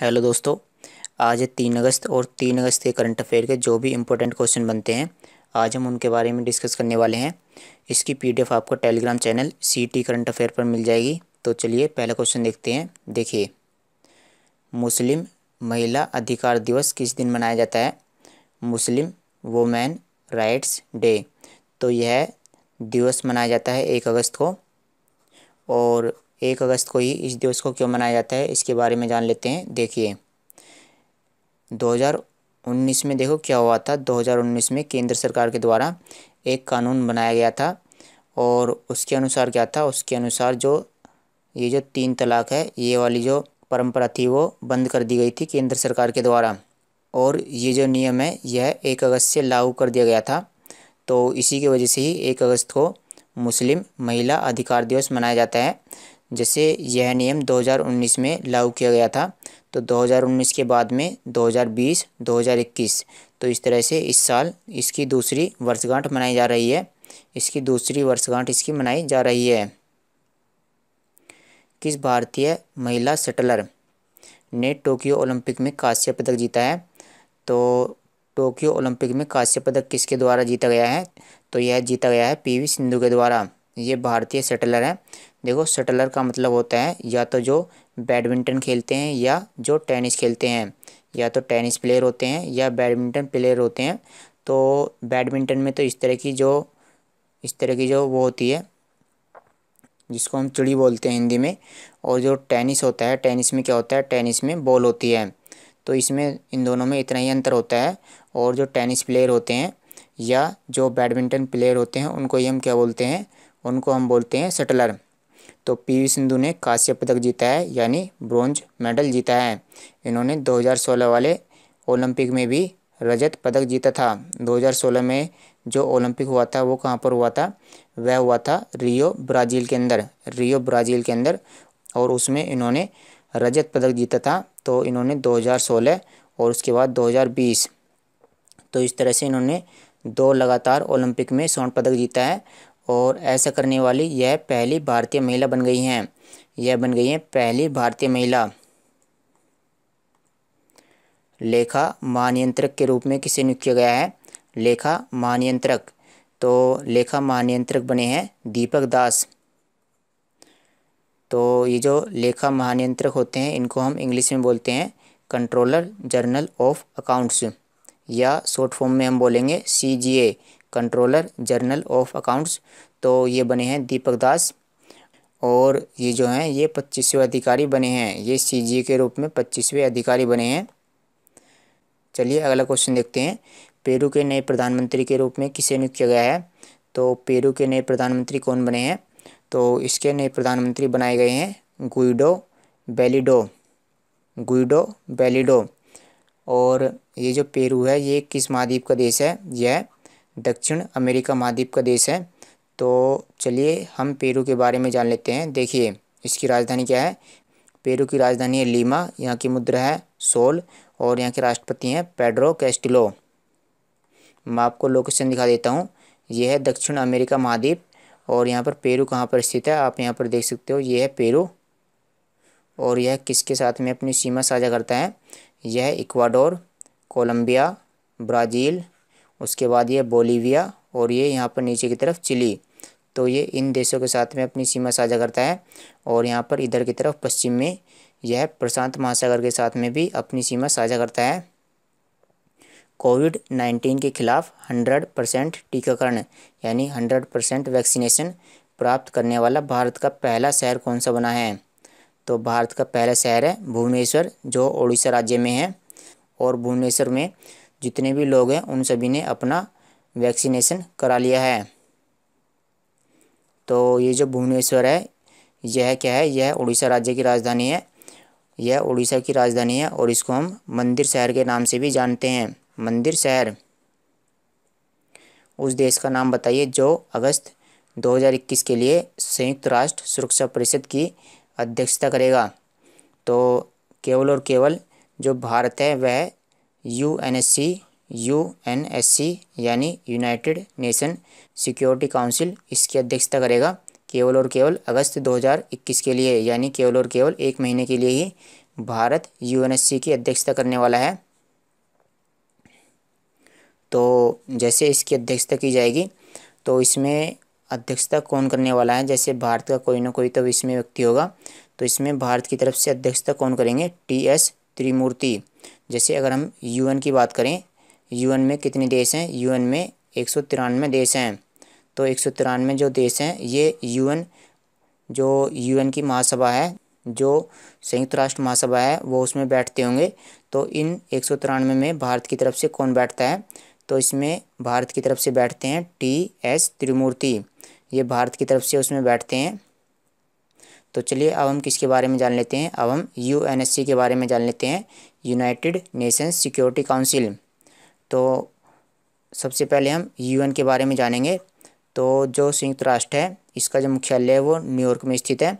hello दोस्तों आज है तीन अगस्त और तीन अगस्त के करंट अफेयर के जो भी इम्पोर्टेंट क्वेश्चन बनते हैं आज हम उनके बारे में डिस्कस करने वाले हैं इसकी पीडीएफ आपको Telegram channel C T current affair पर मिल जाएगी तो चलिए पहला क्वेश्चन देखते हैं देखिए मुस्लिम महिला अधिकार दिवस किस दिन मनाया जाता है मुस्लिम वोमेन राइट्स डे तो यह दिवस मनाया जाता है एक अगस्त को और एक अगस्त को ही इस दिवस को क्यों मनाया जाता है इसके बारे में जान लेते हैं देखिए 2019 में देखो क्या हुआ था 2019 में केंद्र सरकार के द्वारा एक कानून बनाया गया था और उसके अनुसार क्या था उसके अनुसार जो ये जो तीन तलाक है ये वाली जो परंपरा थी वो बंद कर दी गई थी केंद्र सरकार के द्वारा और ये जो नियम है यह एक अगस्त से लागू कर दिया गया था तो इसी की वजह से ही एक अगस्त को मुस्लिम महिला अधिकार दिवस मनाया जाता है जैसे यह नियम 2019 में लागू किया गया था तो 2019 के बाद में 2020, 2021 तो इस तरह से इस साल इसकी दूसरी वर्षगांठ मनाई जा रही है इसकी दूसरी वर्षगांठ इसकी मनाई जा रही है किस भारतीय महिला शटलर ने टोक्यो ओलंपिक में कांस्य पदक जीता है तो टोक्यो ओलंपिक में कांस्य पदक किसके द्वारा जीता गया है तो यह जीता गया है पीवी सिंधु के द्वारा ये भारतीय शटलर हैं देखो शटलर का मतलब होता है या तो जो बैडमिंटन खेलते हैं या जो टेनिस खेलते हैं या तो टेनिस प्लेयर होते हैं या बैडमिंटन प्लेयर होते हैं तो बैडमिंटन में तो इस तरह की जो इस तरह की जो वो होती है जिसको हम चुड़ी बोलते हैं हिंदी में और जो टेनिस होता है टेनिस में क्या होता है टेनिस में बॉल होती है तो इसमें इन दोनों में इतना ही अंतर होता है और जो टेनिस प्लेयर होते हैं या जो बैडमिंटन प्लेयर होते हैं उनको ही हम क्या बोलते हैं उनको हम बोलते हैं सटलर तो पीवी सिंधु ने कांस्य पदक जीता है यानी ब्रॉन्ज मेडल जीता है इन्होंने 2016 वाले ओलंपिक में भी रजत पदक जीता था 2016 में जो ओलंपिक हुआ था वो कहाँ पर हुआ था वह हुआ था रियो ब्राज़ील के अंदर रियो ब्राज़ील के अंदर और उसमें इन्होंने रजत पदक जीता था तो इन्होंने 2016 और उसके बाद 2020 तो इस तरह से इन्होंने दो लगातार ओलंपिक में स्वर्ण पदक जीता है और ऐसा करने वाली यह पहली भारतीय महिला बन गई हैं यह बन गई हैं पहली भारतीय महिला लेखा महानियंत्रक के रूप में किसे नियुक्त किया गया है लेखा महानियंत्रक तो लेखा महानियंत्रक बने हैं दीपक दास तो ये जो लेखा महानियंत्रक होते हैं इनको हम इंग्लिश में बोलते हैं कंट्रोलर जर्नल ऑफ अकाउंट्स या शॉर्ट फॉर्म में हम बोलेंगे C G A controller general of accounts तो ये बने हैं दीपक दास और ये जो हैं ये पच्चीसवें अधिकारी बने हैं ये सीजी के रूप में पच्चीसवें अधिकारी बने हैं चलिए अगला क्वेश्चन देखते हैं पेरू के नए प्रधानमंत्री के रूप में किसे नियुक्त किया गया है तो पेरू के नए प्रधानमंत्री कौन बने हैं तो इसके नए प्रधानमंत्री बनाए गए हैं गुइडो बेलिडो गुइडो बेलिडो और ये जो पेरू है ये किस महाद्वीप का देश है यह दक्षिण अमेरिका महाद्वीप का देश है तो चलिए हम पेरू के बारे में जान लेते हैं देखिए इसकी राजधानी क्या है पेरू की राजधानी है लीमा यहाँ की मुद्रा है सोल और यहाँ के राष्ट्रपति हैं पेड्रो कैस्टिलो मैं आपको लोकेशन दिखा देता हूँ यह है दक्षिण अमेरिका महाद्वीप और यहाँ पर पेरू कहाँ पर स्थित है आप यहाँ पर देख सकते हो ये है पेरू और यह किसके साथ में अपनी सीमा साझा करता है यह इक्वाडोर कोलंबिया ब्राज़ील उसके बाद ये बोलीविया और ये यहाँ पर नीचे की तरफ चिली तो ये इन देशों के साथ में अपनी सीमा साझा करता है और यहाँ पर इधर की तरफ पश्चिम में यह प्रशांत महासागर के साथ में भी अपनी सीमा साझा करता है कोविड नाइन्टीन के खिलाफ हंड्रेड परसेंट टीकाकरण यानी हंड्रेड परसेंट वैक्सीनेशन प्राप्त करने वाला भारत का पहला शहर कौन सा बना है तो भारत का पहला शहर है भुवनेश्वर जो उड़ीसा राज्य में है और भुवनेश्वर में जितने भी लोग हैं उन सभी ने अपना वैक्सीनेशन करा लिया है तो ये जो भुवनेश्वर है यह क्या है यह उड़ीसा राज्य की राजधानी है यह उड़ीसा की राजधानी है और इसको हम मंदिर शहर के नाम से भी जानते हैं मंदिर शहर उस देश का नाम बताइए जो अगस्त 2021 के लिए संयुक्त राष्ट्र सुरक्षा परिषद की अध्यक्षता करेगा तो केवल और केवल जो भारत है वह U N S C U N S C यानी यूनाइटेड नेशन सिक्योरिटी काउंसिल इसकी अध्यक्षता करेगा केवल और केवल अगस्त 2021 के लिए यानी केवल और केवल एक महीने के लिए ही भारत यूएनएससी की अध्यक्षता करने वाला है तो जैसे इसकी अध्यक्षता की जाएगी तो इसमें अध्यक्षता कौन करने वाला है जैसे भारत का कोई ना कोई तो इसमें व्यक्ति होगा तो इसमें भारत की तरफ से अध्यक्षता कौन करेंगे टी एस त्रिमूर्ति जैसे अगर हम यूएन की बात करें यूएन में कितने देश हैं यूएन में एक सौ तिरानवे देश हैं तो एक सौ तिरानवे जो देश हैं ये यूएन जो यूएन की महासभा है जो संयुक्त राष्ट्र महासभा है वो उसमें बैठते होंगे तो इन एक सौ तिरानवे में भारत की तरफ से कौन बैठता है तो इसमें भारत की तरफ से बैठते हैं टी एस त्रिमूर्ति ये भारत की तरफ से उसमें बैठते हैं तो चलिए अब हम किसके बारे में जान लेते हैं अब हम यू के बारे में जान लेते हैं यूनाइटेड नेशंस सिक्योरिटी काउंसिल तो सबसे पहले हम यूएन के बारे में जानेंगे तो जो संयुक्त राष्ट्र है इसका जो मुख्यालय है वो न्यूयॉर्क में स्थित है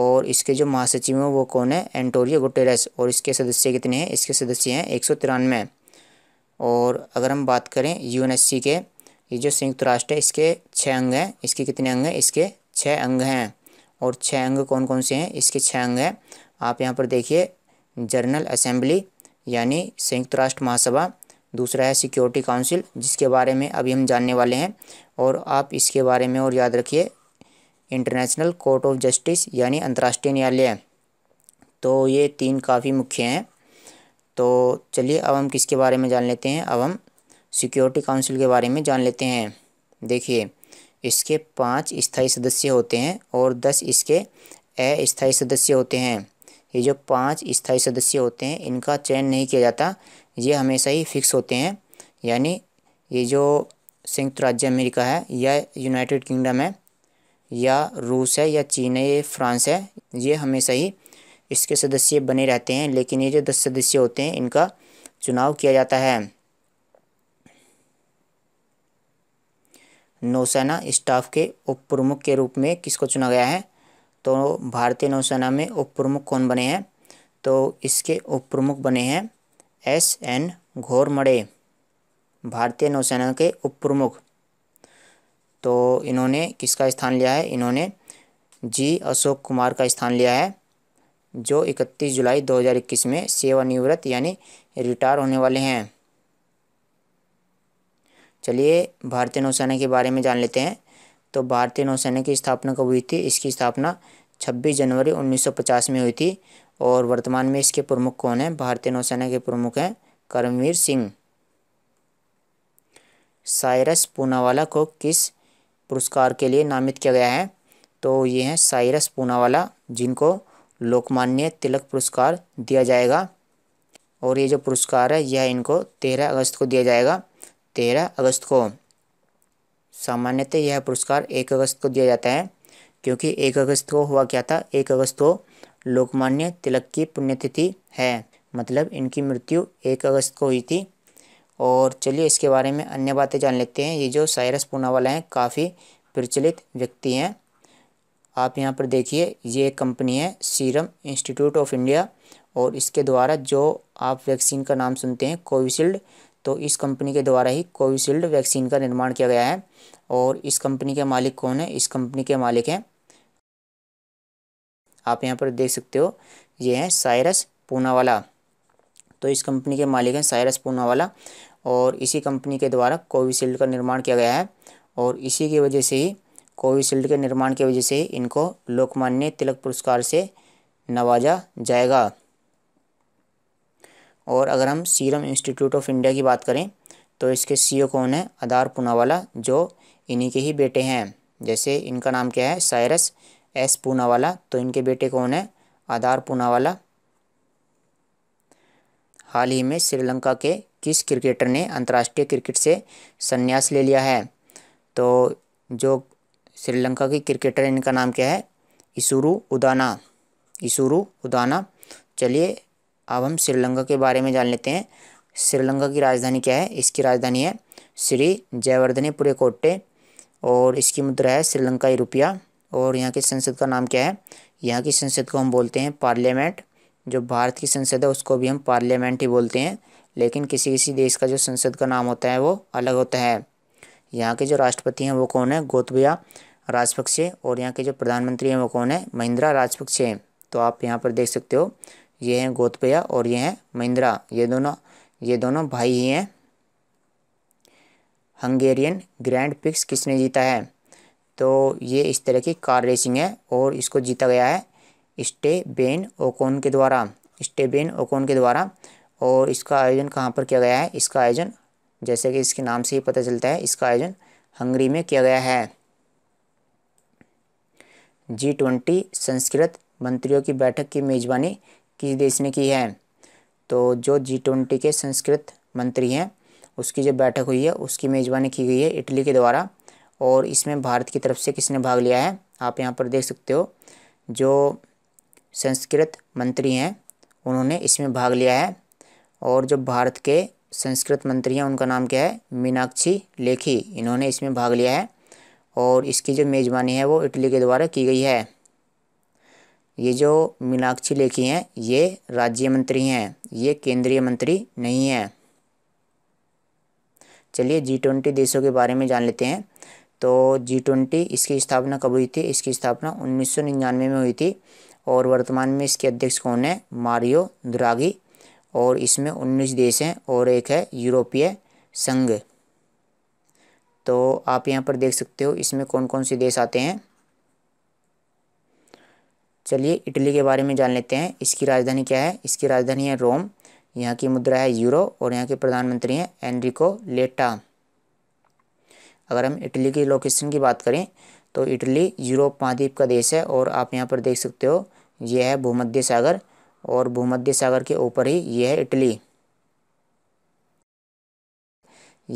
और इसके जो महासचिव हैं वो कौन है एंटोरियो गुटेरस और इसके सदस्य कितने हैं इसके सदस्य हैं एक सौ तिरानवे और अगर हम बात करें यू के ये जो संयुक्त राष्ट्र है इसके छः अंग हैं इसके कितने अंग हैं इसके छः अंग हैं और अंग कौन कौन से हैं इसके अंग हैं आप यहाँ पर देखिए जनरल असेंबली यानी संयुक्त राष्ट्र महासभा दूसरा है सिक्योरिटी काउंसिल जिसके बारे में अभी हम जानने वाले हैं और आप इसके बारे में और याद रखिए इंटरनेशनल कोर्ट ऑफ जस्टिस यानी अंतर्राष्ट्रीय न्यायालय तो ये तीन काफ़ी मुख्य हैं तो चलिए अब हम किसके बारे में जान लेते हैं अब हम सिक्योरिटी काउंसिल के बारे में जान लेते हैं देखिए इसके पाँच स्थाई सदस्य होते हैं और दस इसके अस्थाई सदस्य होते हैं ये जो पांच स्थाई सदस्य होते हैं इनका चयन नहीं किया जाता ये हमेशा ही फिक्स होते हैं यानी ये जो संयुक्त राज्य अमेरिका है या यूनाइटेड किंगडम है या रूस है या चीन है या फ्रांस है ये हमेशा ही इसके सदस्य बने रहते हैं लेकिन ये जो दस सदस्य होते हैं इनका चुनाव किया जाता है नौसेना स्टाफ के उप प्रमुख के रूप में किसको चुना गया है तो भारतीय नौसेना में उप प्रमुख कौन बने हैं तो इसके उप प्रमुख बने हैं एस एन घोरमड़े भारतीय नौसेना के उप प्रमुख तो इन्होंने किसका स्थान लिया है इन्होंने जी अशोक कुमार का स्थान लिया है जो 31 जुलाई 2021 में सेवानिवृत्त यानी रिटायर होने वाले हैं चलिए भारतीय नौसेना के बारे में जान लेते हैं तो भारतीय नौसेना की स्थापना कब हुई थी इसकी स्थापना 26 जनवरी 1950 में हुई थी और वर्तमान में इसके प्रमुख कौन हैं भारतीय नौसेना के प्रमुख हैं करमवीर सिंह साइरस पूनावाला को किस पुरस्कार के लिए नामित किया गया है तो ये हैं साइरस पूनावाला जिनको लोकमान्य तिलक पुरस्कार दिया जाएगा और ये जो पुरस्कार है यह इनको तेरह अगस्त को दिया जाएगा तेरह अगस्त को सामान्यतः यह पुरस्कार एक अगस्त को दिया जाता है क्योंकि एक अगस्त को हुआ क्या था एक अगस्त को लोकमान्य तिलक की पुण्यतिथि है मतलब इनकी मृत्यु एक अगस्त को हुई थी और चलिए इसके बारे में अन्य बातें जान लेते हैं ये जो साइरस पूनावाला हैं काफ़ी प्रचलित व्यक्ति हैं आप यहाँ पर देखिए ये एक कंपनी है सीरम इंस्टीट्यूट ऑफ इंडिया और इसके द्वारा जो आप वैक्सीन का नाम सुनते हैं कोविशील्ड तो इस कंपनी के द्वारा ही कोविशील्ड वैक्सीन का निर्माण किया गया है और इस कंपनी के मालिक कौन है इस कंपनी के मालिक हैं आप यहाँ पर देख सकते हो ये हैं साइरस पूनावाला तो इस कंपनी के मालिक हैं साइरस पूनावाला और इसी कंपनी के द्वारा कोविशील्ड का निर्माण किया गया है और इसी की वजह से ही कोविशील्ड के निर्माण की वजह से ही इनको लोकमान्य तिलक पुरस्कार से नवाजा जाएगा और अगर हम सीरम इंस्टीट्यूट ऑफ इंडिया की बात करें तो इसके सी कौन है आधार पूनावाला जो इन्हीं के ही बेटे हैं जैसे इनका नाम क्या है साइरस एस पूनावाला तो इनके बेटे कौन है आधार पूनावाला हाल ही में श्रीलंका के किस क्रिकेटर ने अंतर्राष्ट्रीय क्रिकेट से संन्यास ले लिया है तो जो श्रीलंका के क्रिकेटर इनका नाम क्या है इसुरु उदाना इसुरु उदाना चलिए अब हम श्रीलंका के बारे में जान लेते हैं श्रीलंका की राजधानी क्या है इसकी राजधानी है श्री पुरे कोट्टे और इसकी मुद्रा है श्रीलंका रुपया और यहाँ के संसद का नाम क्या है यहाँ की संसद को हम बोलते हैं पार्लियामेंट जो भारत की संसद है उसको भी हम पार्लियामेंट ही बोलते हैं लेकिन किसी किसी देश का जो संसद का नाम होता है वो अलग होता है यहाँ के जो राष्ट्रपति हैं वो कौन है गोतबिया राजपक्षे और यहाँ के जो प्रधानमंत्री हैं वो कौन है महिंद्रा राजपक्षे तो आप यहाँ पर देख सकते हो ये हैं गोतपया और ये हैं महिंद्रा ये दोनों ये दोनों भाई ही हैं हंगेरियन ग्रैंड पिक्स किसने जीता है तो ये इस तरह की कार रेसिंग है और इसको जीता गया है स्टेबेन ओकोन के द्वारा स्टेबेन ओकोन के द्वारा और इसका आयोजन कहाँ पर किया गया है इसका आयोजन जैसे कि इसके नाम से ही पता चलता है इसका आयोजन हंगरी में किया गया है जी ट्वेंटी संस्कृत मंत्रियों की बैठक की मेज़बानी किस देश ने की है तो जो जी ट्वेंटी के संस्कृत मंत्री हैं उसकी जो बैठक हुई है उसकी मेज़बानी की गई है इटली के द्वारा और इसमें भारत की तरफ से किसने भाग लिया है आप यहाँ पर देख सकते हो जो संस्कृत मंत्री हैं उन्होंने इसमें भाग लिया है और जो भारत के संस्कृत मंत्री हैं उनका नाम क्या है मीनाक्षी लेखी इन्होंने इसमें भाग लिया है और इसकी जो मेज़बानी है वो इटली के द्वारा की गई है ये जो मीनाक्षी लेखी हैं ये राज्य मंत्री हैं ये केंद्रीय मंत्री नहीं हैं चलिए जी ट्वेंटी देशों के बारे में जान लेते हैं तो जी ट्वेंटी इसकी स्थापना कब हुई थी इसकी स्थापना उन्नीस सौ निन्यानवे में हुई थी और वर्तमान में इसके अध्यक्ष कौन है मारियो द्रागी और इसमें उन्नीस देश हैं और एक है यूरोपीय संघ तो आप यहाँ पर देख सकते हो इसमें कौन कौन से देश आते हैं चलिए इटली के बारे में जान लेते हैं इसकी राजधानी क्या है इसकी राजधानी है रोम यहाँ की मुद्रा है यूरो और यहाँ के प्रधानमंत्री हैं एनरिको लेटा अगर हम इटली की लोकेशन की बात करें तो इटली यूरोप महाद्वीप का देश है और आप यहाँ पर देख सकते हो यह है भूमध्य सागर और भूमध्य सागर के ऊपर ही यह है इटली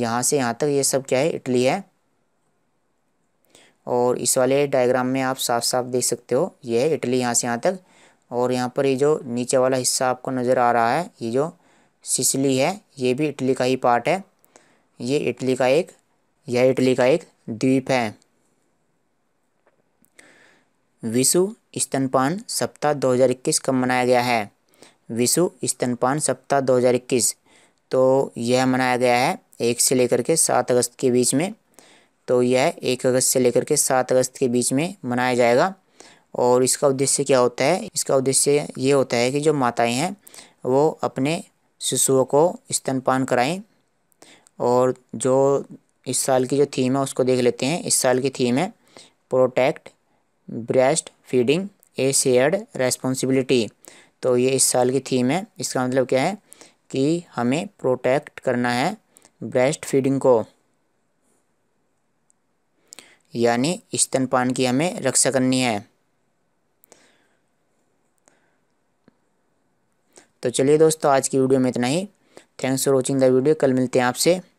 यहाँ से यहाँ तक ये सब क्या है इटली है और इस वाले डायग्राम में आप साफ साफ देख सकते हो ये है इटली यहाँ से यहाँ तक और यहाँ पर ये जो नीचे वाला हिस्सा आपको नज़र आ रहा है ये जो सिसली है ये भी इटली का ही पार्ट है ये इटली का एक यह इटली का एक द्वीप है विश्व स्तनपान सप्ताह 2021 कब मनाया गया है विश्व स्तनपान सप्ताह 2021 तो यह मनाया गया है एक से लेकर के सात अगस्त के बीच में तो यह एक अगस्त से लेकर के सात अगस्त के बीच में मनाया जाएगा और इसका उद्देश्य क्या होता है इसका उद्देश्य ये होता है कि जो माताएं हैं वो अपने शिशुओं को स्तनपान कराएं और जो इस साल की जो थीम है उसको देख लेते हैं इस साल की थीम है protect breast feeding a shared responsibility तो ये इस साल की थीम है इसका मतलब क्या है कि हमें प्रोटेक्ट करना है ब्रेस्ट फीडिंग को यानी स्तनपान की हमें रक्षा करनी है तो चलिए दोस्तों आज की वीडियो में इतना ही thanks for watching the video कल मिलते हैं आपसे